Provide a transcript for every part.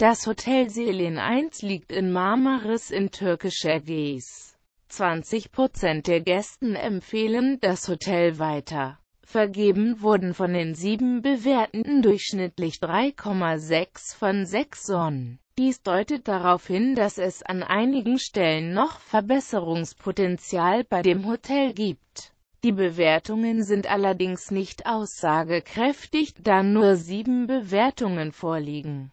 Das Hotel Selin 1 liegt in Marmaris in türkischer Airways. 20% der Gästen empfehlen das Hotel weiter. Vergeben wurden von den sieben Bewertenden durchschnittlich 3,6 von 6 Sonnen. Dies deutet darauf hin, dass es an einigen Stellen noch Verbesserungspotenzial bei dem Hotel gibt. Die Bewertungen sind allerdings nicht aussagekräftig, da nur sieben Bewertungen vorliegen.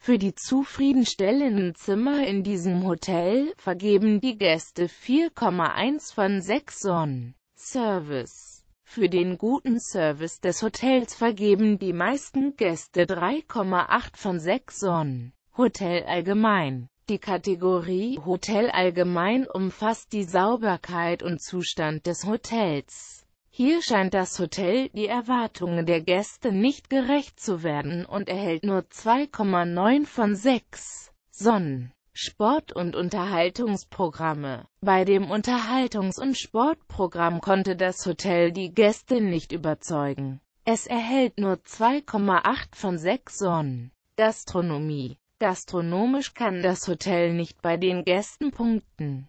für die zufriedenstellenden Zimmer in diesem Hotel vergeben die Gäste 4,1 von 6 Sonnen. Service Für den guten Service des Hotels vergeben die meisten Gäste 3,8 von 6 Sonnen. Hotel allgemein die Kategorie Hotel allgemein umfasst die Sauberkeit und Zustand des Hotels. Hier scheint das Hotel die Erwartungen der Gäste nicht gerecht zu werden und erhält nur 2,9 von 6 Sonnen. Sport- und Unterhaltungsprogramme. Bei dem Unterhaltungs- und Sportprogramm konnte das Hotel die Gäste nicht überzeugen. Es erhält nur 2,8 von 6 Sonnen. Gastronomie. Gastronomisch kann das Hotel nicht bei den Gästen punkten.